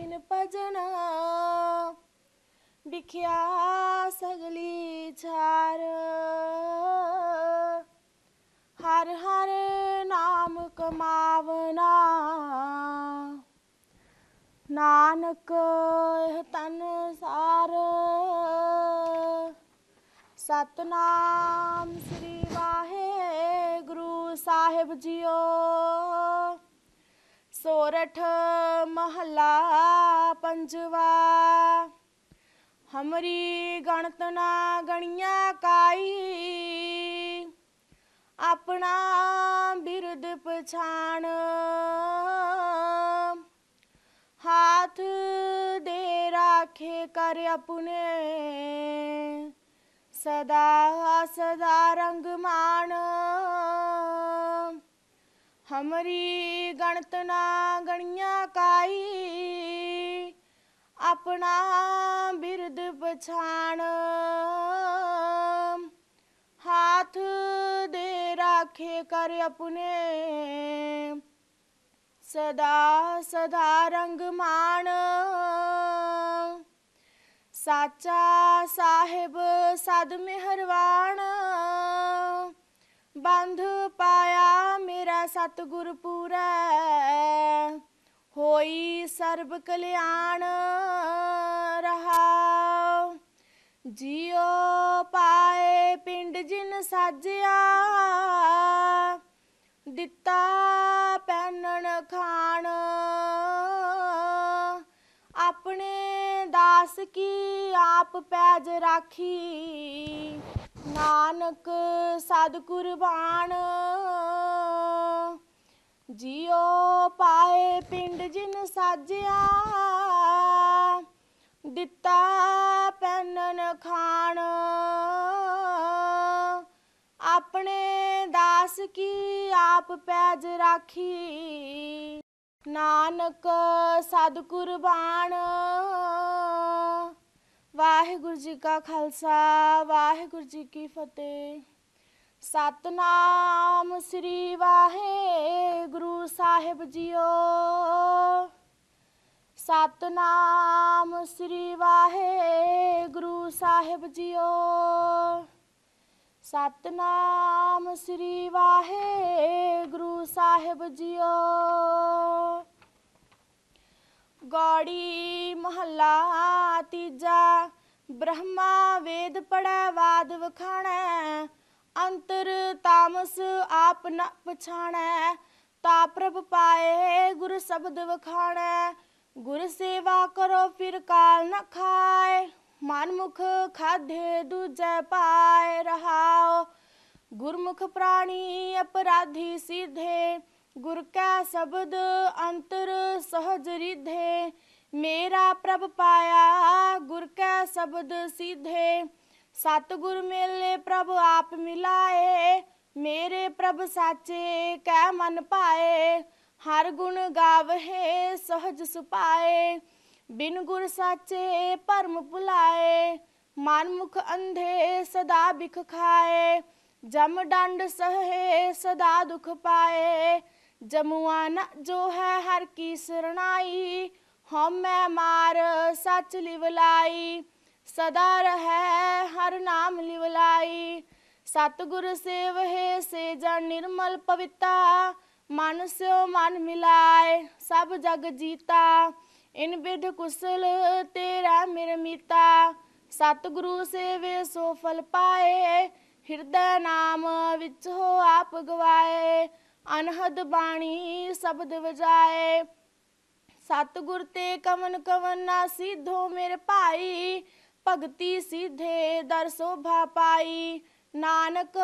ਬਿਨ ਭਜਨਾ ਵਿਖਿਆ ਸਗਲੀ ਛਾਰ ਹਰ ਹਰ ਨਾਮ ਕਮਾਵਨਾ ਨਾਨਕ ਇਹ ਤਨ ਸਾਰ ਸਤਨਾਮ ਸ੍ਰੀ ਵਾਹਿਗੁਰੂ ਸਾਹਿਬ ਜੀਓ ਸੋਰਠ ਮਹਲਾ ਪੰਜਵਾ ਹਮਰੀ ਗਣਤ ਨਾ ਗਣੀਆਂ ਕਾਈ ਆਪਣਾ ਬਿਰਦ ਪਛਾਣ ਹੱਥ ਦੇ ਰੱਖੇ ਕਰ ਆਪਣੇ ਸਦਾ ਸਦਾ ਰੰਗ ਮਾਣ ਹਮਰੀ ਗਣਤ ਨਾ ਗਣੀਆਂ ਕਾਈ ਆਪਣਾ ਬਿਰਦ ਪਛਾਣ ਹੱਥ ਦੇ ਰੱਖੇ ਕਰ ਆਪਣੇ ਸਦਾ ਸਦਾ ਰੰਗ ਮਾਣ ਸਾਚਾ ਸਾਹਿਬ ਸਦ ਮਿਹਰਵਾਨ ਬੰਧ ਪਾਇਆ ਮੇਰਾ ਸਤਿਗੁਰ ਪੂਰੈ ਹੋਈ ਸਰਬ ਕਲਿਆਣ ਰਹਾ ਜਿਉ ਪਾਏ ਪਿੰਡ ਜਿਨ ਸਾਜਿਆ ਦਿੱਤਾ ਪੈਨਣ ਖਾਣ ਆਪਣੇ ਦਾਸ ਕੀ ਆਪ ਪੈਜ ਰਾਖੀ ਨਾਨਕ ਸਦ ਕੁਰਬਾਨ ਜਿਉ ਪਾਏ ਪਿੰਡ ਜਿਨ ਸਾਜਿਆ ਦਿੱਤਾ ਪੈਨਨ ਖਾਣ ਆਪਣੇ ਦਾਸ ਕੀ ਆਪ ਪੈਜ ਰਾਖੀ ਨਾਨਕ ਸਦ ਕੁਰਬਾਨ ਵਾਹਿਗੁਰੂ ਜੀ ਕਾ ਖਾਲਸਾ ਵਾਹਿਗੁਰੂ ਜੀ ਕੀ ਫਤਿਹ ਸਤਨਾਮ ਸ੍ਰੀ ਵਾਹਿਗੁਰੂ ਸਾਹਿਬ ਜੀਓ ਸਤਨਾਮ ਸ੍ਰੀ ਵਾਹਿਗੁਰੂ ਸਾਹਿਬ ਜੀਓ ਸਤਨਾਮ ਸ੍ਰੀ ਵਾਹਿਗੁਰੂ ਸਾਹਿਬ ਜੀਓ ਗੋੜੀ ਮਹੱਲਾ ਤੀਜਾ ਬ੍ਰਹਮਾ ਵੇਦ ਪੜਾ ਵਾਦ ਵਖਾਣਾ ਅੰਤਰ ਤਾਮਸ ਆਪ ਨ ਪਛਾਣੈ ਤਾ ਪ੍ਰਭ ਪਾਏ ਗੁਰ ਸ਼ਬਦ ਵਖਾਣੈ ਗੁਰ ਸੇਵਾ ਕਰੋ ਫਿਰ ਕਾਲ ਨ ਖਾਏ ਮਨ ਮੁਖ ਖਾਧੇ ਦੂਜੈ ਪਾਏ ਰਹਾਓ ਗੁਰਮੁਖ ਪ੍ਰਾਣੀ ਅਪਰਾਧੀ ਸਿਧੇ ਗੁਰ ਕਾ ਸ਼ਬਦ ਅੰਤਰ ਸਹਜ ਰਿਧੇ ਮੇਰਾ ਪ੍ਰਭ ਪਾਇਆ ਗੁਰ ਕਾ ਸ਼ਬਦ ਸਿਧੇ ਸਤਗੁਰ ਮਿਲੇ ਪ੍ਰਭ ਆਪ ਮਿਲਾਏ ਮੇਰੇ ਪ੍ਰਭ ਸਾਚੇ ਕਹਿ ਮਨ ਪਾਏ ਹਰ ਗੁਣ ਗਾਵਹਿ ਸਹਜ ਸੁਪਾਏ ਬਿਨ ਗੁਰ ਸਾਚੇ ਪਰਮ ਭੁਲਾਏ ਮਨ ਮੁਖ ਅੰਧੇ ਸਦਾ ਬਿਖ ਖਾਏ ਜਮ ਡੰਡ ਸਹੇ ਸਦਾ ਦੁਖ ਪਾਏ ਨ ਜੋ ਹੈ ਹਰ ਕੀ ਸਰਣਾਈ ਹਮੈ ਮਾਰ ਸੱਚ ਲਿਵ ਲਾਈ ਸਦਾ ਰਹੈ ਹਰ ਨਾਮ ਲਿਵਲਾਈ ਸਤਗੁਰ ਸੇਵਹਿ ਸੇ ਜਨ ਨਿਰਮਲ ਪਵਿੱਤਾ ਮਨ ਸਿਓ ਮਨ ਮਿਲਾਏ ਸਭ ਜਗ ਜੀਤਾ ਇਨ ਵਿਧ ਕੁਸਲ ਤੇਰਾ ਮਿਰ ਮੀਤਾ ਸਤਗੁਰੂ ਸੇਵੇ ਸੋ ਫਲ ਪਾਏ ਹਿਰਦੈ ਨਾਮ ਵਿੱਚ ਹੋ ਆਪ ਗਵਾਏ ਅਨਹਦ ਬਾਣੀ ਸ਼ਬਦ ਵਜਾਏ ਸਤਗੁਰ ਤੇ ਕਵਨ ਕਵਨ ਨਾ ਸਿਧੋ ਮੇਰੇ ਭਾਈ ਭਗਤੀ ਸਿਧੇ ਦਰ ਸੋਭਾ ਪਾਈ ਨਾਨਕ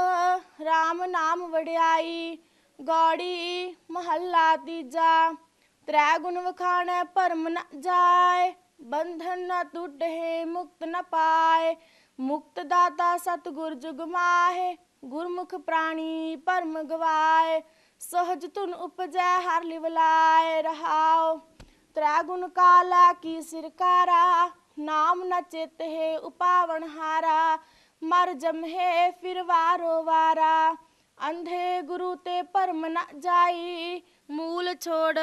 RAM ਨਾਮ ਵਡਿਆਈ ਗੋੜੀ ਮਹੱਲਾ ਤੀਜਾ ਤ੍ਰੈ ਗੁਣ ਵਖਾਣੈ ਭਰਮ ਨ ਜਾਏ ਬੰਧਨ ਨ ਟੁੱਟੇ ਮੁਕਤ ਨ ਪਾਏ ਮੁਕਤ ਦਾਤਾ ਸਤਗੁਰ ਜੁਗ ਮਾਹੇ ਗੁਰਮੁਖ ਪ੍ਰਾਣੀ ਭਰਮ ਗਵਾਏ ਸਹਜ ਤੁਨ ਉਪਜੈ ਹਰ ਲਿਵਲਾਏ ਰਹਾਓ ਤ੍ਰੈ ਗੁਣ ਕਾਲਾ ਕੀ ਸਿਰਕਾਰਾ ਨਾਮ ਨ ਚਿਤ ਹੈ ਉਪਾਵਣ ਹਾਰਾ ਮਰ ਜਮ ਹੈ ਫਿਰ ਵਾਰੋ ਵਾਰਾ ਅੰਧੇ ਗੁਰੂ ਤੇ ਪਰਮ ਨ ਜਾਈ ਮੂਲ ਛੋੜ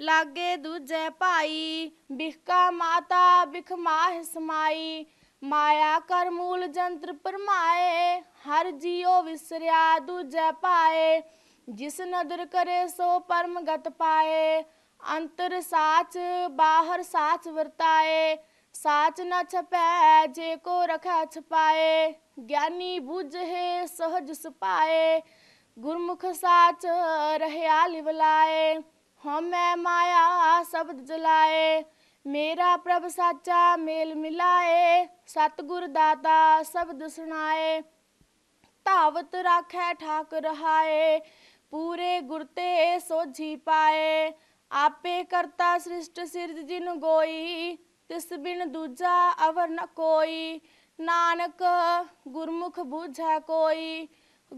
ਲਾਗੇ ਦੂਜੇ ਭਾਈ ਬਿਖਕਾ ਮਾਤਾ ਬਿਖ ਮਾਹ ਸਮਾਈ ਮਾਇਆ ਕਰ ਮੂਲ ਜੰਤਰ ਪਰਮਾਏ ਹਰ ਜੀਉ ਵਿਸਰਿਆ ਦੂਜੈ ਪਾਏ ਜਿਸ ਨਦਰ ਕਰੇ ਸੋ ਪਰਮ ਗਤ ਪਾਏ ਅੰਤਰ ਸਾਚ ਬਾਹਰ ਸਾਚ ਵਰਤਾਏ ਸਾਚ ਨ ਛਪੈ ਜੇ ਕੋ ਰਖਾ ਛਪਾਏ ਗਿਆਨੀ ਬੁਝੇ ਸਹਜ ਸੁਪਾਏ ਗੁਰਮੁਖ ਸਾਚ ਰਹਿਆ ਲਿਵਲਾਏ ਹਮੈ ਮਾਇਆ ਸ਼ਬਦ ਜਲਾਏ ਮੇਰਾ ਪ੍ਰਭ ਸਾਚਾ ਮੇਲ ਮਿਲਾਏ ਸਤਗੁਰ ਦਾਤਾ ਸ਼ਬਦ ਸੁਣਾਏ ਧਾਵਤ ਰਾਖੈ ਠਾਕ ਰਹਾਏ ਪੂਰੇ ਗੁਰ ਤੇ ਸੋਝੀ ਪਾਏ ਆਪੇ ਕਰਤਾ ਸ੍ਰਿਸ਼ਟ ਸਿਰਜ ਜਿਨ ਗੋਈ ਤਿਸ ਬਿਨ ਦੂਜਾ ਅਵਰ ਨ ਕੋਈ ਨਾਨਕ ਗੁਰਮੁਖ ਬੂਝਾ ਕੋਈ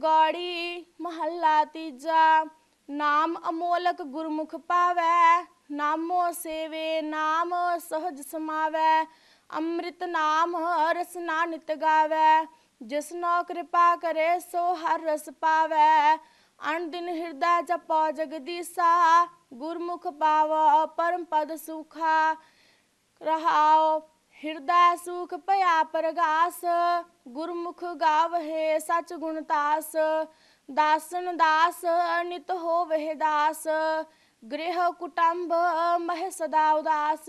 ਗਾੜੀ ਮਹੱਲਾ ਤੀਜਾ ਨਾਮ ਅਮੋਲਕ ਗੁਰਮੁਖ ਪਾਵੈ ਨਾਮੋ ਸੇਵੇ ਨਾਮ ਸਹਜ ਸਮਾਵੈ ਅੰਮ੍ਰਿਤ ਨਾਮ ਰਸ ਨਾਨਿਤ ਗਾਵੈ ਜਿਸਨੋ ਕਿਰਪਾ ਕਰੇ ਸੋ ਹਰ ਰਸ ਪਾਵੈ ਦਿਨ ਹਿਰਦਾ ਜਪੋ ਜਗਦੀਸਾ ਗੁਰਮੁਖ ਪਾਵੋ ਪਰਮ ਪਦ ਸੁਖਾ ਰਹਾਉ ਹਿਰਦਾ ਸੁਖ ਭਇਆ ਪ੍ਰਗਾਸ ਗੁਰਮੁਖ ਗਾਵਹਿ ਸਚ ਗੁਣ ਤਾਸ ਦਾਸਨ ਦਾਸ ਅਨਿਤ ਹੋਵਹਿ ਦਾਸ ਗ੍ਰਹਿ ਕੁਟੰਬ ਮਹਿ ਸਦਾ ਉਦਾਸ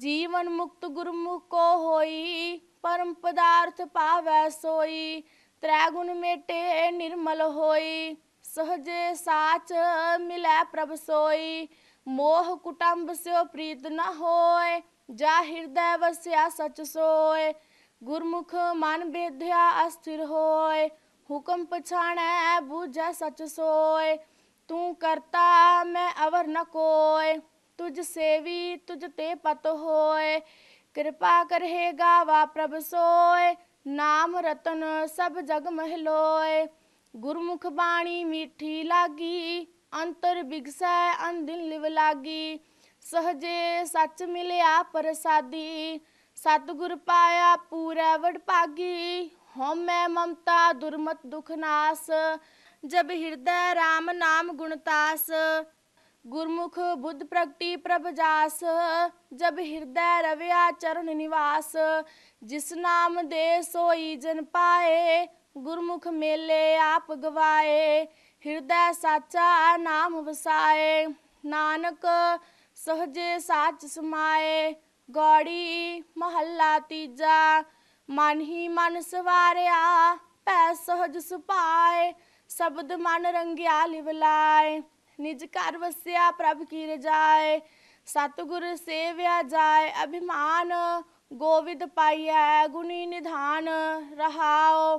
ਜੀਵਨ ਮੁਕਤ ਗੁਰਮੁਖ ਕੋ ਹੋਈ ਪਰਮ ਪਦਾਰਥ ਪਾਵੈ ਸੋਈ ਤ੍ਰੈ ਗੁਣ ਮੇਟੇ ਨਿਰਮਲ ਹੋਈ ਸਹਜੇ ਸਾਚ ਮਿਲੈ ਪ੍ਰਭ ਸੋਈ ਮੋਹ ਕੁਟੰਬ ਸਿਓ ਪ੍ਰੀਤ ਨ ਹੋਏ ਜਾ ਹਿਰਦੈ ਵਸਿਆ ਸਚ ਸੋਏ ਗੁਰਮੁਖ ਮਨ ਬੇਧਿਆ ਅਸਥਿਰ ਹੋਏ ਹੁਕਮ ਪਛਾਣੈ ਬੂਝੈ ਸਚ ਸੋਏ ਤੂੰ ਕਰਤਾ ਮੈਂ ਅਵਰ ਨ ਕੋਏ ਤੁਝ ਸੇਵੀ ਤੁਝ ਤੇ ਪਤ ਹੋਏ ਕਿਰਪਾ ਕਰਹੇਗਾ ਵਾ ਪ੍ਰਭ ਸੋਏ ਨਾਮ ਰਤਨ ਸਭ ਜਗ ਮਹਿ ਲੋਏ ਗੁਰਮੁਖ ਬਾਣੀ ਮਿੱਠੀ ਲਾਗੀ ਅੰਤਰ ਵਿਗਸੈ ਅੰਦਿਨ ਲਿਵ ਲਾਗੀ ਸਹਜੇ ਸੱਚ ਮਿਲਿਆ ਪ੍ਰਸਾਦੀ ਸਤਿਗੁਰ ਪਾਇਆ ਪੂਰੈ ਹਉ ਮੈਂ ਮਮਤਾ ਦੁਰਮਤ ਦੁਖ ਨਾਸ ਜਬ ਹਿਰਦੈ RAM ਨਾਮ ਗੁਣਤਾਸ ਗੁਰਮੁਖ ਬੁੱਧ ਪ੍ਰਗਟੀ ਪ੍ਰਭ ਜਾਸ ਜਬ ਹਿਰਦੈ ਰਵਿਆ ਚਰਨ ਨਿਵਾਸ ਜਿਸ ਨਾਮ ਦੇ ਸੋਈ ਜਨ ਪਾਏ ਗੁਰਮੁਖ ਮੇਲੇ ਆਪ ਗਵਾਏ ਹਿਰਦੈ ਸਾਚਾ ਨਾਮ ਵਸਾਏ ਨਾਨਕ ਸਹਜ ਸਾਚ ਸਮਾਏ ਗੋੜੀ ਮਹੱਲਾ ਤੀਜਾ ਮਨ ਹੀ ਮਨ ਸਵਾਰਿਆ ਪੈ ਸਹਜ ਸੁਪਾਏ ਸ਼ਬਦ ਮਨ ਰੰਗਿਆ ਲਿਵਲਾਏ ਨਿਜ ਘਰ ਵਸਿਆ ਪ੍ਰਭ ਕੀ ਰਜਾਏ ਸਤਗੁਰ ਸੇਵਿਆ ਜਾਏ ਅਭਿਮਾਨ ਗੋਵਿੰਦ ਪਾਈਐ ਗੁਣੀ ਨਿਧਾਨ ਰਹਾਓ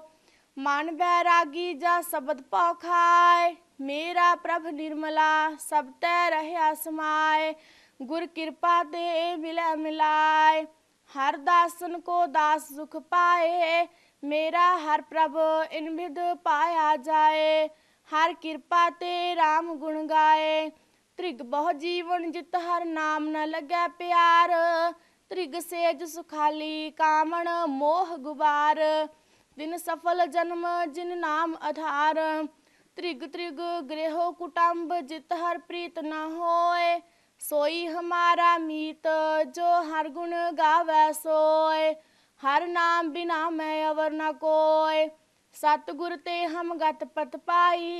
ਮਨ ਬੈਰਾਗੀ ਜਾ ਸ਼ਬਦ ਪਾਉ ਖਾਏ ਮੇਰਾ ਪ੍ਰਭ ਨਿਰਮਲਾ ਸਭ ਤੈ ਰਹਿਆ ਸਮਾਏ ਗੁਰ ਕਿਰਪਾ ਤੇ ਮਿਲੈ ਮਿਲਾਏ ਹਰ ਦਾਸਨ ਕੋ ਦਾਸ ਸੁਖ ਪਾਏ ਮੇਰਾ ਹਰ ਪ੍ਰਭ ਇਨ ਵਿਦ ਪਾਇਆ ਜਾਏ ਹਰ ਕਿਰਪਾ ਤੇ RAM ਗੁਣ ਗਾਏ ਤ੍ਰਿਗ ਬਹੁ ਜੀਵਨ ਜਿਤ ਹਰ ਨਾਮ ਨ ਲੱਗੈ ਪਿਆਰ ਤ੍ਰਿਗ ਸੇਜ ਸੁਖਾਲੀ ਕਾਮਣ ਮੋਹ ਗੁਬਾਰ दिन सफल जन्म जिन नाम आधार त्रिग त्रिग ग्रहो कुटुम्ब जित हर प्रीत न होए सोई हमारा मीत जो हर गुण गावै सोए हर नाम बिना मैं अवर न कोय सतगुरु ते हम गत पत पाई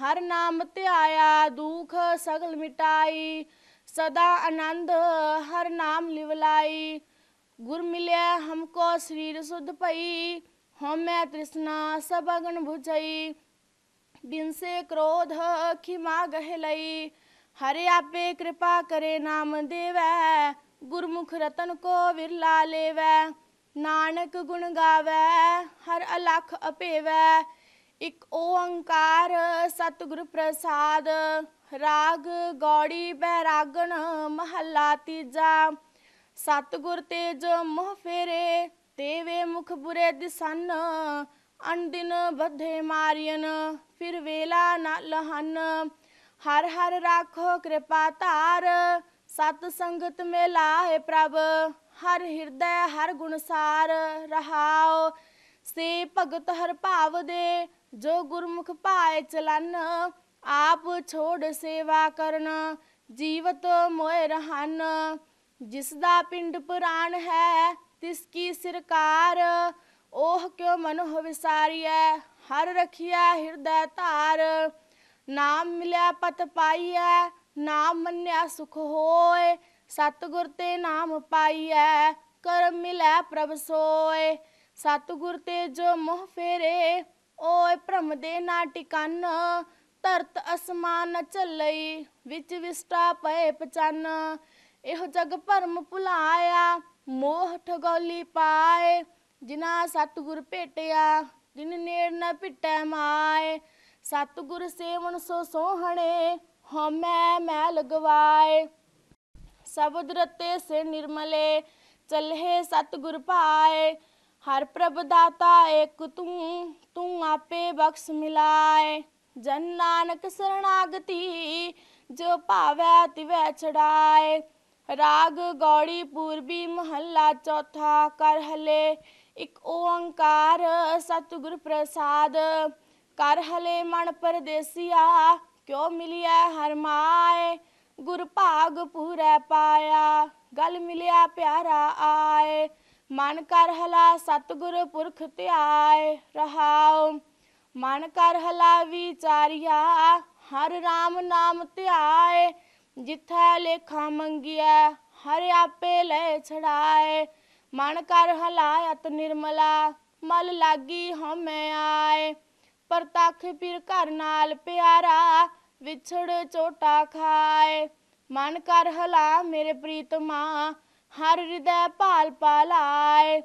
ਹਰ ਨਾਮ ਧਿਆਇਆ दुख सगल मिटाई सदा आनंद हर नाम लिवलाई गुरु ਮਿਲਿਆ हमको ਸਰੀਰ शुद्ध ਭਈ हम्या तृष्णा सबगन भुजई बिनसे क्रोध खिमा गहलई ਹਰੇ आपे कृपा करे नाम देवै ਗੁਰਮੁਖ रतन को विरला लेवै ਨਾਨਕ ਗੁਣ ਗਾਵੈ ਹਰ ਅਲਖ ਅਪੇਵੈ ਇਕ ਓੰਕਾਰ ਸਤਿਗੁਰ ਪ੍ਰਸਾਦ ਰਾਗ ਗੌੜੀ ਬੈਰਾਗਣ ਮਹੱਲਾ ਤੀਜਾ ਸਤਿਗੁਰ ਤੇਜ ਮੋਹ ਫੇਰੇ ਤੇਵੇ ਮੁਖ ਬੁਰੇ ਦਿਸਨ ਅਨਦਿਨ ਬਧੇ ਮਾਰੀਨ ਫਿਰ ਵੇਲਾ ਨਾ ਲਹਨ ਹਰ ਹਰ ਰੱਖੋ ਕਿਰਪਾ ਧਾਰ ਸਤ ਸੰਗਤ ਮੇ ਲਾਹੇ ਪ੍ਰਭ ਹਰ ਹਿਰਦੈ ਹਰ ਗੁਣਸਾਰ ਰਹਾਓ ਸੇ ਭਗਤ ਹਰ ਭਾਵ ਦੇ ਜੋ ਗੁਰਮੁਖ ਪਾਏ ਚਲਨ ਆਪ ਛੋੜ ਸੇਵਾ ਕਰਨ ਜੀਵਤ ਮੋਇ ਰਹਨ ਜਿਸ ਦਾ ਪਿੰਡ ਪ੍ਰਾਨ ਹੈ ਤਿਸ ਕੀ ਸਰਕਾਰ ਉਹ ਕਿਉ ਮਨੁ ਵਿਸਾਰੀਐ ਹਰ ਰਖਿਆ ਹਿਰਦੈ ਧਾਰ ਨਾਮ ਮਿਲਿਆ ਪਤ ਪਾਈਐ ਨਾਮ ਮੰਨਿਆ ਸੁਖ ਹੋਏ ਸਤਗੁਰ ਤੇ ਨਾਮ ਪਾਈਐ ਕਰਮ ਮਿਲੈ ਪ੍ਰਭ ਸੋਏ ਸਤਗੁਰ ਤੇ ਜੋ ਮੋਹ ਫੇਰੇ ਓਏ ਭ੍ਰਮ ਦੇ ਨਾ ਟਿਕਨ ਤਰਤ ਅਸਮਾਨ ਚੱਲਈ ਵਿੱਚ ਵਿਸਟਾ ਪਏ ਪਚਨ ਇਹੋ ਜਗ ਭਰਮ ਭੁਲਾਇਆ ਮੋਹ ਗੋਲੀ ਪਾਏ ਜਿਨਾ ਸਤਗੁਰ ਭੇਟਿਆ ਜਿਨ ਨੇੜ ਨਾ ਪਿੱਟੈ ਮਾਏ ਸਤਗੁਰ ਸੇਵਨ ਸੋ ਸੋਹਣੇ ਹਮੈ ਮੈਂ ਲਗਵਾਏ ਸਬਦ ਰਤੇ ਸੇ ਨਿਰਮਲੇ ਚੱਲਹਿ ਸਤਗੁਰ ਪਾਏ ਹਰ ਪ੍ਰਭ ਦਾਤਾ ਏਕ ਤੂੰ ਤੂੰ ਆਪੇ ਬਖਸ਼ ਮਿਲਾਏ ਜਨ ਨਾਨਕ ਸਰਣਾਗਤੀ ਜੋ ਭਾਵੈ ਤਿਵੈ ਛੜਾਏ ਰਾਗ ਗੌੜੀ ਪੂਰਬੀ ਮਹੱਲਾ ਚੌਥਾ ਕਰ ਹਲੇ ਇੱਕ ਓੰਕਾਰ ਸਤਿਗੁਰ ਪ੍ਰਸਾਦ ਕਰ ਹਲੇ ਮਨ ਪਰਦੇਸੀਆ ਕਿਉ ਮਿਲਿਆ ਹਰ ਮਾਏ ਗੁਰ ਭਾਗ ਪੂਰੈ ਪਾਇਆ ਗਲ ਮਿਲਿਆ ਪਿਆਰਾ ਆਏ ਮਨ ਕਰ ਹਲਾ ਸਤਿਗੁਰ ਪੁਰਖ ਧਿਆਏ ਰਹਾਉ ਮਨ ਕਰ ਹਲਾ ਵਿਚਾਰਿਆ ਹਰ ਰਾਮ ਨਾਮ ਧਿਆਏ ਜਿਥੈ ਲੇਖਾ ਮੰਗਿਆ ਹਰ ਆਪੇ ਲੈ ਛੜਾਏ ਮਨ ਕਰ ਹਲਾਇ ਅਤ ਨਿਰਮਲਾ ਮਲ ਲਾਗੀ ਹਮੈ ਆਏ ਪਰਤਖ ਫਿਰ ਘਰ ਨਾਲ ਪਿਆਰਾ ਵਿਛੜ ਚੋਟਾ ਖਾਏ ਮਨ ਕਰ ਹਲਾ ਮੇਰੇ ਪ੍ਰੀਤਮਾ ਹਰ ਹਿਰਦੈ ਪਾਲ ਪਾਲਾਏ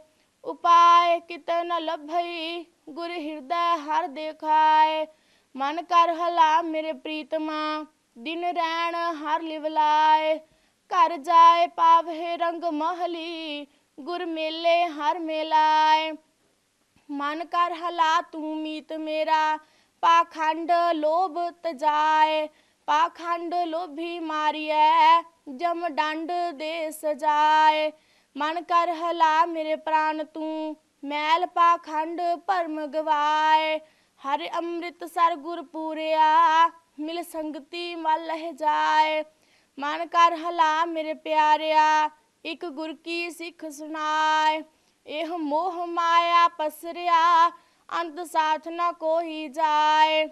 ਉਪਾਏ ਕਿਤ ਨ ਲਭਈ ਗੁਰ ਹਿਰਦੈ ਹਰ ਦੇਖਾਏ ਮਨ ਕਰ ਹਲਾ ਮੇਰੇ ਪ੍ਰੀਤਮਾ ਦਿਨ ਰਹਿਣ ਹਰ ਲਿਵ ਲਾਏ ਘਰ ਜਾਏ ਪਾਵਹਿ ਰੰਗ ਮਹਲੀ ਗੁਰ ਮੇਲੇ ਹਰ ਮੇਲਾਏ ਮਨ ਕਰ ਹਲਾ ਤੂੰ ਮੀਤ ਮੇਰਾ ਪਾਖੰਡ ਲੋਭ ਤਜਾਏ ਪਾਖੰਡ ਲੋਭੀ ਮਾਰੀਐ ਜਮ ਡੰਡ ਦੇ ਸਜਾਏ ਮਨ ਕਰ ਹਲਾ ਮੇਰੇ ਪ੍ਰਾਨ ਤੂੰ ਮੈਲ ਪਾਖੰਡ ਭਰਮ ਗਵਾਏ ਹਰ ਅੰਮ੍ਰਿਤ ਸਰ ਗੁਰ ਪੂਰਿਆ ਸੰਗਤੀ ਮਲ ਲਹਿ ਜਾਏ ਮਨ ਕਰ ਹਲਾ ਮੇਰੇ ਪਿਆਰਿਆ ਇੱਕ ਗੁਰ ਕੀ ਸਿੱਖ ਸੁਣਾਏ ਇਹ ਮੋਹ ਮਾਇਆ ਪਸਰਿਆ ਅੰਤ ਸਾਥ ਨਾ ਕੋਈ ਜਾਏ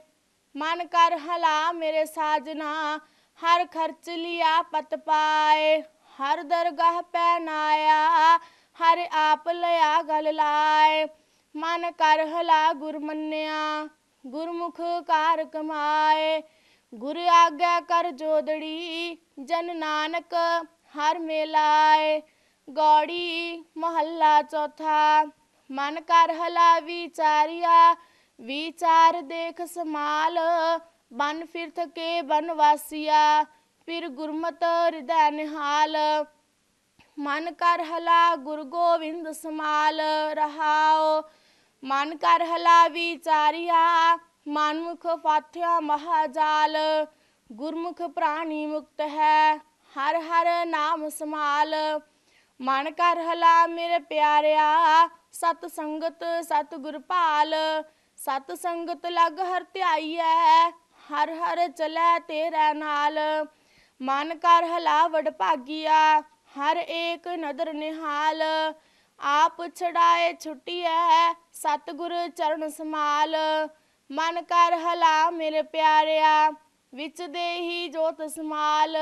ਮਨ ਕਰ ਹਲਾ ਮੇਰੇ ਸਾਜਨਾ ਹਰ ਖਰਚ ਲਿਆ ਪਤ ਪਾਏ ਹਰ ਦਰਗਾਹ ਪੈ ਨਾਇਆ ਹਰ ਆਪ ਲਿਆ ਗਲ ਲਾਏ ਮਨ ਕਰ ਹਲਾ ਗੁਰ ਮੰਨਿਆ ਗੁਰਮੁਖ ਕਾਰ ਕਮਾਏ ਗੁਰ ਆਗਿਆ ਕਰ ਜੋਦੜੀ ਜਨ ਨਾਨਕ ਹਰ ਮੇਲਾਏ ਗੋੜੀ ਮਹੱਲਾ ਚੌਥਾ ਮਨ ਕਰ ਹਲਾ ਵਿਚਾਰਿਆ ਵਿਚਾਰ ਦੇਖ ਸਮਾਲ ਬਨ ਫਿਰਥ ਕੇ ਬਨ ਵਾਸੀਆ ਫਿਰ ਗੁਰਮਤ ਹਿਰਦੈ ਨਿਹਾਲ ਮਨ ਕਰ ਹਲਾ ਗੁਰ ਗੋਬਿੰਦ ਸਮਾਲ ਰਹਾਓ ਮਨ ਕਰ ਹਲਾ ਵਿਚਾਰਿਆ ਮਨਮੁਖ ਪਾਥਿਆ ਮਹਾਜਾਲ ਗੁਰਮੁਖ ਪ੍ਰਾਣੀ ਮੁਕਤ ਹੈ ਹਰ ਹਰ ਨਾਮ ਸਮਾਲ ਮਨ ਕਰ ਹਲਾ ਮੇਰੇ ਪਿਆਰਿਆ ਸਤ ਸੰਗਤ ਸਤ ਗੁਰ ਪਾਲ ਸਤ ਸੰਗਤ ਲਗ ਹਰ ਧਿਆਈਐ ਹਰ ਹਰ ਚਲੇ ਤੇਰੇ ਨਾਲ ਮਨ ਕਰ ਹਲਾ ਵਡ ਭਾਗੀਆ ਹਰ ਏਕ ਨਦਰ ਨਿਹਾਲ ਆਪ ਛੜਾਏ ਛੁੱਟੀਐ ਗੁਰ ਚਰਨ ਸਮਾਲ ਮਨ ਕਰ ਹਲਾ ਮੇਰੇ ਪਿਆਰਿਆ ਵਿੱਚ ਦੇਹੀ ਜੋਤ ਸਮਾਲ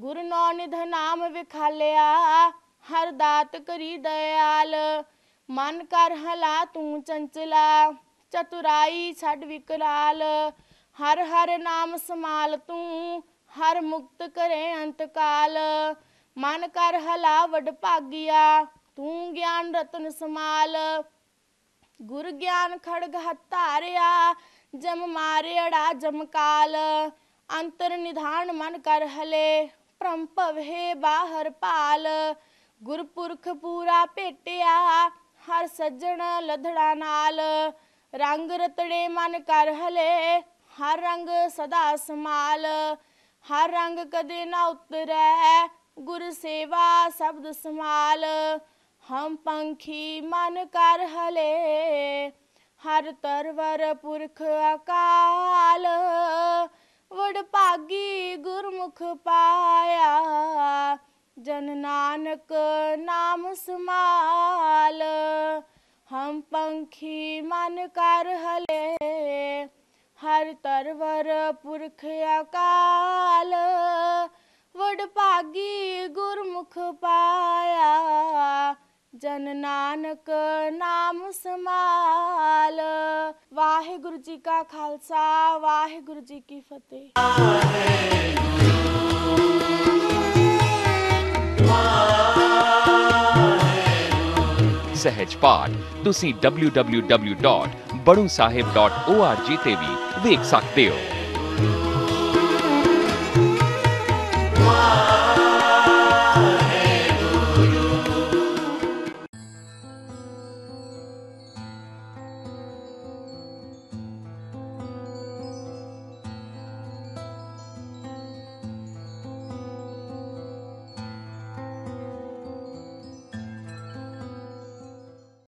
ਗੁਰ ਨੋ ਨਿਧ ਨਾਮ ਵਿਖਾਲਿਆ ਹਰ ਦਾਤ ਕਰੀ ਦਇਆਲ ਮਨ ਕਰ ਹਲਾ ਤੂੰ ਚੰਚਲਾ ਚਤੁਰਾਈ ਛੱਡ ਵਿਕਰਾਲ ਹਰ ਹਰ ਨਾਮ ਸਮਾਲ ਤੂੰ ਹਰ ਮੁਕਤ ਕਰੇ ਅੰਤ ਕਾਲ ਮਨ ਕਰ ਹਲਾ ਵਡ ਭਾਗਿਆ ਤੂੰ ਗਿਆਨ ਰਤਨ ਸਮਾਲ ਗੁਰ ਗਿਆਨ ਖੜਗ ਹਤਾਰਿਆ ਜਮ ਮਾਰਿੜਾ ਜਮ ਕਾਲ ਅੰਤਰ ਨਿਧਾਨ ਮਨ ਕਰ ਹਲੇ ਭ੍ਰਮ ਭਵੇ ਬਾਹਰ ਪਾਲ ਗੁਰਪੁਰਖ ਪੂਰਾ ਭੇਟਿਆ ਹਰ ਸੱਜਣ ਲਧੜਾ ਨਾਲ ਰੰਗ ਰਤੜੇ ਮਨ ਕਰ ਹਲੇ ਹਰ ਰੰਗ ਸਦਾ ਸਮਾਲ ਹਰ ਰੰਗ ਕਦੇ ਨਾ ਉਤਰੈ ਗੁਰ ਸੇਵਾ ਸ਼ਬਦ ਸਮਾਲ ਹਮ ਪੰਖੀ ਮਨ ਕਰ ਹਲੇ ਹਰ ਤਰਵਰ ਪੁਰਖ ਅਕਾਲ ਵਡ ਭਾਗੀ ਗੁਰਮੁਖ ਪਾਇਆ ਜਨ ਨਾਨਕ ਨਾਮ ਸਮਾਲ ਹਮ ਪੰਖੀ ਮਨ ਕਰ ਹਲੇ ਹਰ ਤਰਵਰ ਪੁਰਖ ਅਕਾਲ ਵਡ ਭਾਗੀ ਗੁਰਮੁਖ ਪਾਇਆ जन नानक नाम समाल वाहे गुरु जी का खालसा वाहे गुरु जी की फतेह सहज पाठ तुसी www.badosaheb.org ਤੇ ਵੀ ਵੇਖ ਸਕਦੇ ਹੋ